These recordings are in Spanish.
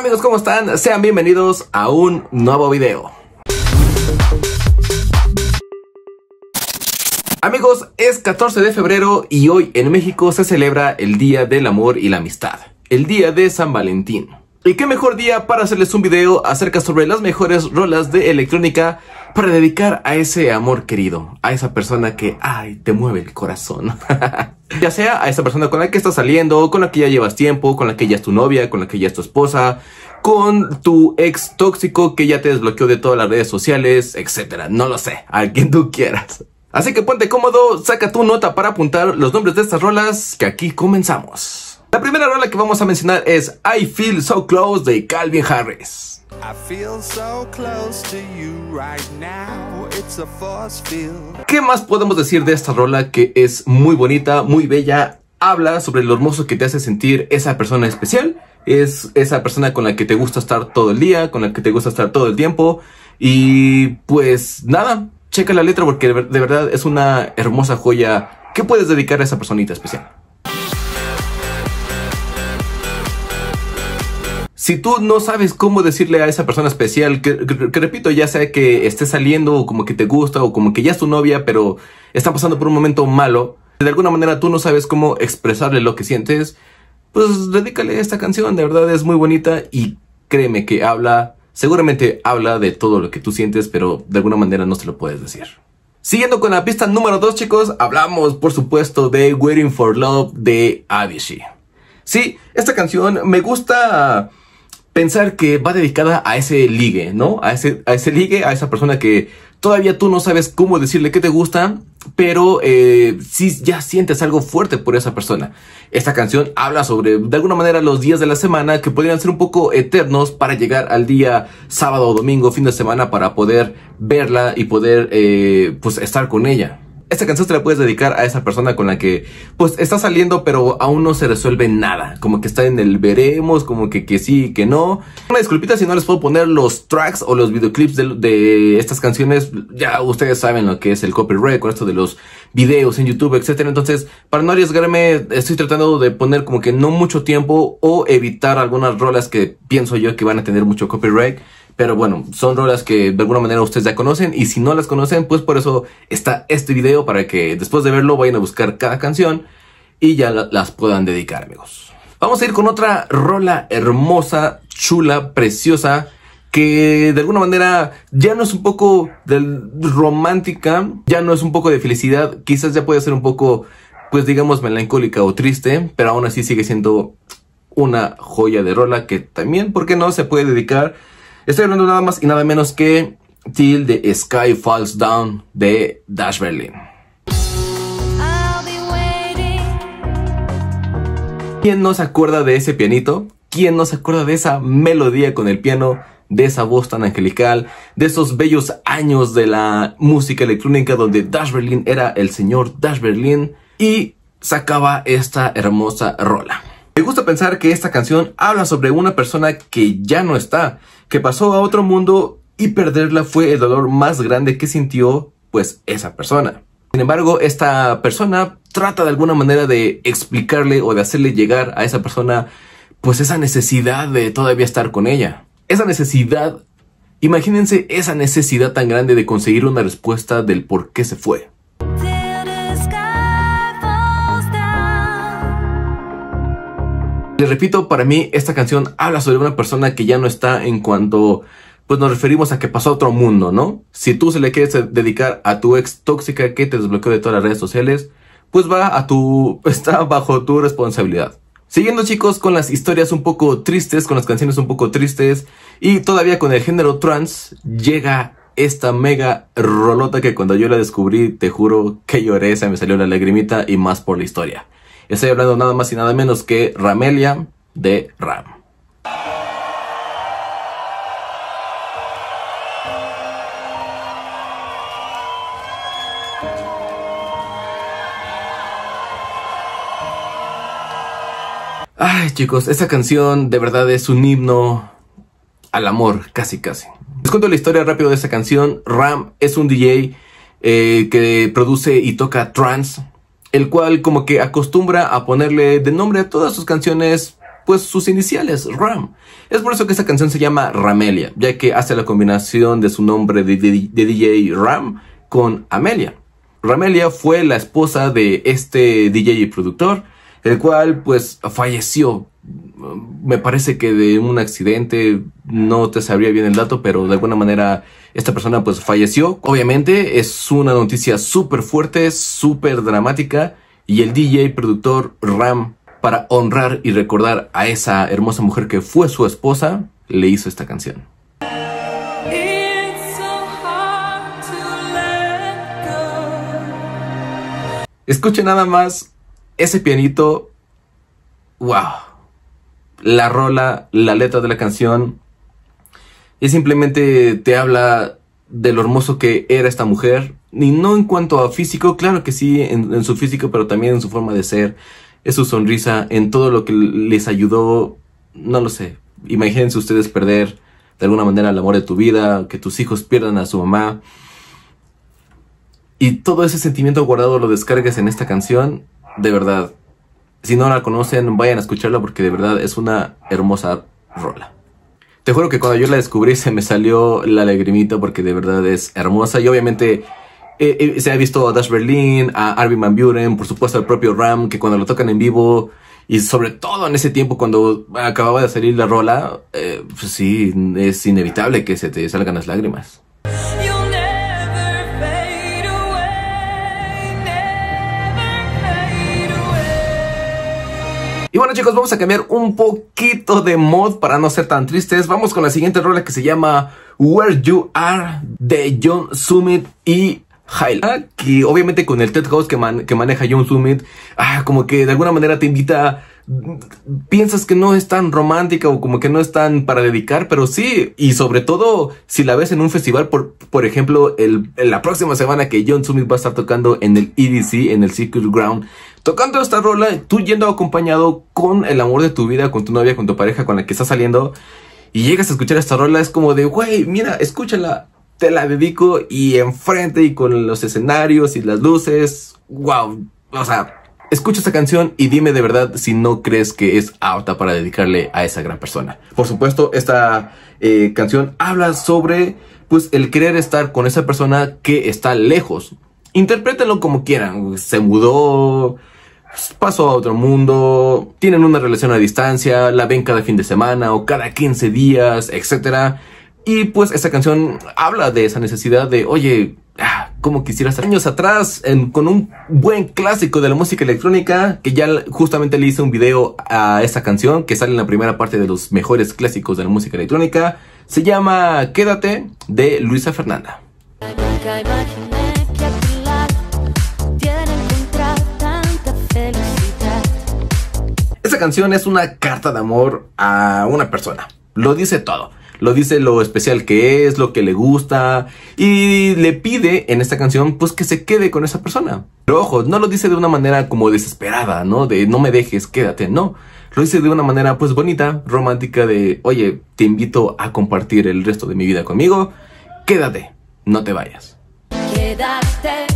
amigos, ¿cómo están? Sean bienvenidos a un nuevo video. Amigos, es 14 de febrero y hoy en México se celebra el Día del Amor y la Amistad, el Día de San Valentín. Y qué mejor día para hacerles un video acerca sobre las mejores rolas de electrónica para dedicar a ese amor querido, a esa persona que, ay, te mueve el corazón. ya sea a esa persona con la que estás saliendo, con la que ya llevas tiempo, con la que ya es tu novia, con la que ya es tu esposa, con tu ex tóxico que ya te desbloqueó de todas las redes sociales, etcétera. No lo sé, a quien tú quieras. Así que ponte cómodo, saca tu nota para apuntar los nombres de estas rolas que aquí comenzamos que vamos a mencionar es I Feel So Close de Calvin Harris. ¿Qué más podemos decir de esta rola que es muy bonita, muy bella? Habla sobre lo hermoso que te hace sentir esa persona especial. Es esa persona con la que te gusta estar todo el día, con la que te gusta estar todo el tiempo. Y pues nada, checa la letra porque de verdad es una hermosa joya que puedes dedicar a esa personita especial. Si tú no sabes cómo decirle a esa persona especial, que, repito, ya sea que esté saliendo o como que te gusta o como que ya es tu novia, pero está pasando por un momento malo, de alguna manera tú no sabes cómo expresarle lo que sientes, pues dedícale esta canción, de verdad es muy bonita y créeme que habla, seguramente habla de todo lo que tú sientes, pero de alguna manera no se lo puedes decir. Siguiendo con la pista número 2 chicos, hablamos por supuesto de Waiting for Love de Avicii. Sí, esta canción me gusta pensar que va dedicada a ese ligue, ¿no? A ese, ese ligue, a esa persona que todavía tú no sabes cómo decirle que te gusta, pero si eh, sí ya sientes algo fuerte por esa persona. Esta canción habla sobre, de alguna manera, los días de la semana que podrían ser un poco eternos para llegar al día sábado o domingo, fin de semana, para poder verla y poder eh, pues, estar con ella esta canción te la puedes dedicar a esa persona con la que pues está saliendo pero aún no se resuelve nada, como que está en el veremos, como que que sí, que no. Una disculpita si no les puedo poner los tracks o los videoclips de, estas canciones, ya ustedes saben lo que es el copyright con esto de los videos en YouTube, etcétera. Entonces, para no arriesgarme, estoy tratando de poner como que no mucho tiempo o evitar algunas rolas que pienso yo que van a tener mucho copyright. Pero bueno, son rolas que de alguna manera ustedes ya conocen y si no las conocen, pues por eso está este video para que después de verlo vayan a buscar cada canción y ya las puedan dedicar, amigos. Vamos a ir con otra rola hermosa, chula, preciosa, que de alguna manera ya no es un poco romántica, ya no es un poco de felicidad, quizás ya puede ser un poco, pues digamos, melancólica o triste, pero aún así sigue siendo una joya de rola que también, ¿por qué no?, se puede dedicar Estoy hablando nada más y nada menos que Till the Sky Falls Down de Dash Berlin. ¿Quién no se acuerda de ese pianito? ¿Quién no se acuerda de esa melodía con el piano? De esa voz tan angelical, de esos bellos años de la música electrónica donde Dash Berlin era el señor Dash Berlin y sacaba esta hermosa rola. Me gusta pensar que esta canción habla sobre una persona que ya no está, que pasó a otro mundo y perderla fue el dolor más grande que sintió pues esa persona. Sin embargo, esta persona trata de alguna manera de explicarle o de hacerle llegar a esa persona pues esa necesidad de todavía estar con ella. Esa necesidad, imagínense esa necesidad tan grande de conseguir una respuesta del por qué se fue. Les repito, para mí esta canción habla sobre una persona que ya no está en cuanto pues nos referimos a que pasó a otro mundo, ¿no? Si tú se le quieres dedicar a tu ex tóxica que te desbloqueó de todas las redes sociales, pues va a tu está bajo tu responsabilidad. Siguiendo chicos con las historias un poco tristes, con las canciones un poco tristes y todavía con el género trans llega esta mega rolota que cuando yo la descubrí, te juro que lloré, se me salió la lagrimita y más por la historia. Estoy hablando nada más y nada menos que Ramelia de Ram. Ay chicos, esta canción de verdad es un himno al amor, casi casi. Les cuento la historia rápido de esta canción. Ram es un DJ eh, que produce y toca trance el cual como que acostumbra a ponerle de nombre a todas sus canciones pues sus iniciales, Ram. Es por eso que esta canción se llama Ramelia, ya que hace la combinación de su nombre de, DJ Ram con Amelia. Ramelia fue la esposa de este DJ y productor, el cual pues falleció, me parece que de un accidente no te sabría bien el dato, pero de alguna manera esta persona pues falleció. Obviamente es una noticia súper fuerte, súper dramática y el DJ productor Ram para honrar y recordar a esa hermosa mujer que fue su esposa, le hizo esta canción. Escuche nada más ese pianito. ¡Wow! La rola, la letra de la canción, y simplemente te habla de lo hermoso que era esta mujer, y no en cuanto a físico, claro que sí, en, su físico, pero también en su forma de ser, en su sonrisa, en todo lo que les ayudó, no lo sé, imagínense ustedes perder de alguna manera el amor de tu vida, que tus hijos pierdan a su mamá, y todo ese sentimiento guardado lo descargues en esta canción, de verdad, si no la conocen, vayan a escucharla porque de verdad es una hermosa rola. Te juro que cuando yo la descubrí se me salió la lagrimita porque de verdad es hermosa y obviamente eh, eh, se ha visto a Dash Berlin, a Arvin Van Buren, por supuesto al propio Ram que cuando lo tocan en vivo y sobre todo en ese tiempo cuando acababa de salir la rola, eh, pues sí, es inevitable que se te salgan las lágrimas. chicos, vamos a cambiar un poquito de mod para no ser tan tristes. Vamos con la siguiente rola que se llama Where You Are de John Summit y Hyla. Que obviamente con el Ted House que, maneja John Summit, ah, como que de alguna manera te invita piensas que no es tan romántica o como que no es tan para dedicar, pero sí, y sobre todo si la ves en un festival, por, por ejemplo, la próxima semana que John Summit va a estar tocando en el EDC, en el Secret Ground, tocando esta rola, tú yendo acompañado con el amor de tu vida, con tu novia, con tu pareja, con la que estás saliendo, y llegas a escuchar esta rola, es como de, güey, mira, escúchala, te la dedico y enfrente y con los escenarios y las luces, wow, o sea Escucha esta canción y dime de verdad si no crees que es apta para dedicarle a esa gran persona. Por supuesto, esta eh, canción habla sobre pues el querer estar con esa persona que está lejos. Interprétenlo como quieran. Se mudó, pasó a otro mundo, tienen una relación a distancia, la ven cada fin de semana o cada 15 días, etc. Y pues esta canción habla de esa necesidad de, oye, como quisiera hacer años atrás con un buen clásico de la música electrónica que ya justamente le hice un video a esa canción que sale en la primera parte de los mejores clásicos de la música electrónica. Se llama Quédate de Luisa Fernanda. Esa canción es una carta de amor a una persona. Lo dice todo lo dice lo especial que es, lo que le gusta y le pide en esta canción pues que se quede con esa persona. Pero ojo, no lo dice de una manera como desesperada, ¿no? De no me dejes, quédate, no. Lo dice de una manera pues bonita, romántica de, oye, te invito a compartir el resto de mi vida conmigo, quédate, no te vayas. Quédate.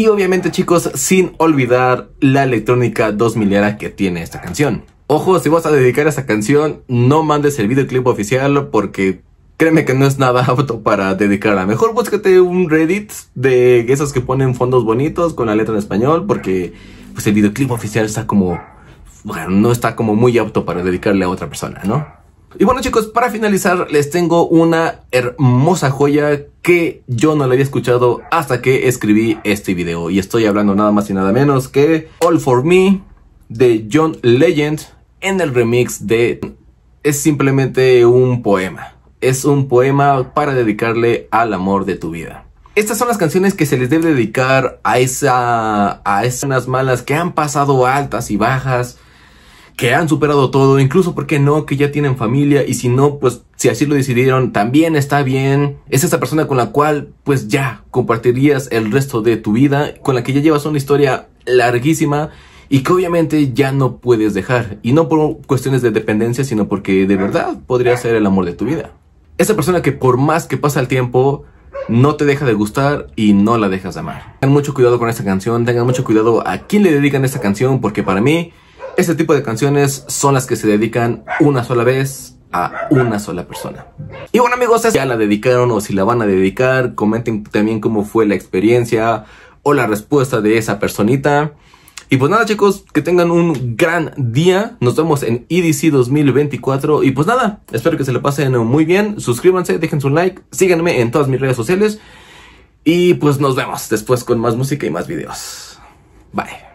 Y obviamente chicos, sin olvidar la electrónica 2000 que tiene esta canción. Ojo, si vas a dedicar a esta canción, no mandes el videoclip oficial porque créeme que no es nada apto para dedicarla. Mejor búscate un Reddit de esos que ponen fondos bonitos con la letra en español porque pues, el videoclip oficial está como... Bueno, no está como muy apto para dedicarle a otra persona, ¿no? Y bueno chicos, para finalizar les tengo una hermosa joya que yo no la había escuchado hasta que escribí este video. Y estoy hablando nada más y nada menos que All For Me de John Legend en el remix de... Es simplemente un poema. Es un poema para dedicarle al amor de tu vida. Estas son las canciones que se les debe dedicar a esa... a esas malas que han pasado altas y bajas que han superado todo, incluso porque no, que ya tienen familia y si no, pues si así lo decidieron, también está bien. Es esa persona con la cual pues ya compartirías el resto de tu vida, con la que ya llevas una historia larguísima y que obviamente ya no puedes dejar. Y no por cuestiones de dependencia, sino porque de verdad podría ser el amor de tu vida. Esa persona que por más que pasa el tiempo, no te deja de gustar y no la dejas de amar. Tengan mucho cuidado con esta canción, tengan mucho cuidado a quién le dedican esta canción, porque para mí ese tipo de canciones son las que se dedican una sola vez a una sola persona. Y bueno amigos, si ya la dedicaron o si la van a dedicar, comenten también cómo fue la experiencia o la respuesta de esa personita. Y pues nada chicos, que tengan un gran día. Nos vemos en EDC 2024. Y pues nada, espero que se lo pasen muy bien. Suscríbanse, dejen su like, síganme en todas mis redes sociales. Y pues nos vemos después con más música y más videos. Bye.